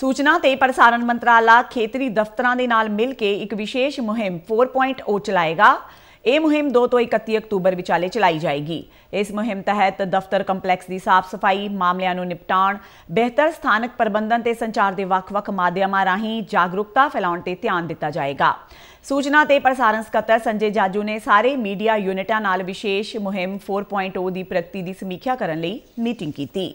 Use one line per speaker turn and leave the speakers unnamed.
ਸੂਚਨਾ ਤੇ ਪ੍ਰਸਾਰਣ ਮੰਤਰਾਲਾ ਖੇਤਰੀ ਦਫ਼ਤਰਾਂ ਦੇ ਨਾਲ ਮਿਲ ਕੇ ਇੱਕ ਵਿਸ਼ੇਸ਼ ਮੁਹਿੰਮ 4.0 ਚਲਾਏਗਾ ਇਹ ਮੁਹਿੰਮ 2 ਤੋਂ 31 ਅਕਤੂਬਰ ਵਿਚਾਲੇ ਚਲਾਈ ਜਾਏਗੀ ਇਸ ਮੁਹਿੰਮ ਤਹਿਤ ਦਫ਼ਤਰ ਕੰਪਲੈਕਸ ਦੀ ਸਾਫ਼ ਸਫਾਈ ਮਾਮਲਿਆਂ ਨੂੰ ਨਿਪਟਾਣ ਬਿਹਤਰ ਸਥਾਨਕ ਪ੍ਰਬੰਧਨ ਤੇ ਸੰਚਾਰ ਦੇ ਵੱਖ-ਵੱਖ ਮਾਧਿਅਮਾਂ ਰਾਹੀਂ ਜਾਗਰੂਕਤਾ ਫੈਲਾਉਣ ਤੇ ਧਿਆਨ ਦਿੱਤਾ ਜਾਏਗਾ ਸੂਚਨਾ ਤੇ ਪ੍ਰਸਾਰਣ ਸਕੱਤਰ ਸੰਜੇ ਜਾਜੂ ਨੇ ਸਾਰੇ ਮੀਡੀਆ ਯੂਨਿਟਾਂ ਨਾਲ ਵਿਸ਼ੇਸ਼ ਮੁਹਿੰਮ 4.0 ਦੀ ਪ੍ਰਗਤੀ ਦੀ ਸਮੀਖਿਆ ਕਰਨ ਲਈ ਮੀਟਿੰਗ ਕੀਤੀ